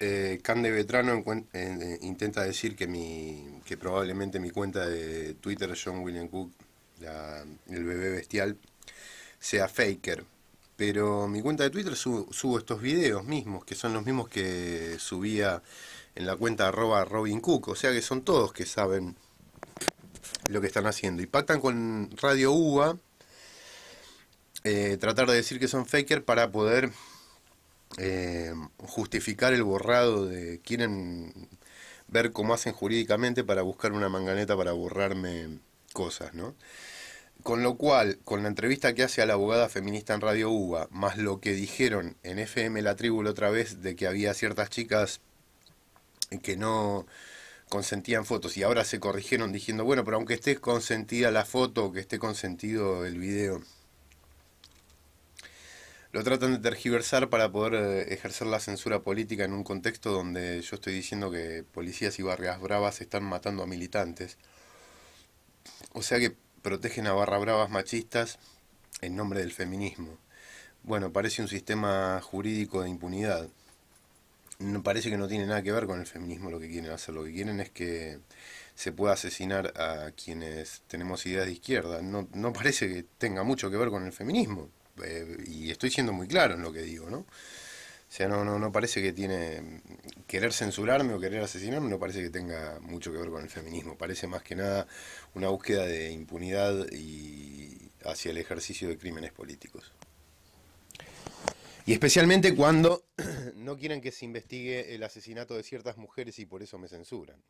Eh, Cande Vetrano eh, eh, intenta decir que, mi, que probablemente mi cuenta de Twitter, John William Cook, el bebé bestial, sea faker. Pero mi cuenta de Twitter subo, estos videos mismos, que son los mismos que subía en la cuenta Robin Cook. O sea que son todos que saben lo que están haciendo. Y pactan con Radio Uva tratar de decir que son faker para poder eh, justificar el borrado de quieren ver cómo hacen jurídicamente para buscar una manganeta para borrarme cosas, ¿no? Con lo cual, con la entrevista que hace a la abogada feminista en Radio Uva más lo que dijeron en FM La Tribu otra vez de que había ciertas chicas que no consentían fotos y ahora se corrigieron diciendo, bueno, pero aunque esté consentida la foto, que esté consentido el video, lo tratan de tergiversar para poder eh, ejercer la censura política en un contexto donde yo estoy diciendo que policías y barras bravas están matando a militantes. O sea que protegen a barra bravas machistas en nombre del feminismo. Bueno, parece un sistema jurídico de impunidad. No, parece que no tiene nada que ver con el feminismo lo que quieren hacer. Lo que quieren es que se pueda asesinar a quienes tenemos ideas de izquierda. No, no parece que tenga mucho que ver con el feminismo. Eh, y estoy siendo muy claro en lo que digo, ¿no? O sea, no, no parece que tiene. Querer censurarme o querer asesinarme no parece que tenga mucho que ver con el feminismo. Parece más que nada una búsqueda de impunidad y hacia el ejercicio de crímenes políticos. Y especialmente cuando no quieren que se investigue el asesinato de ciertas mujeres y por eso me censuran.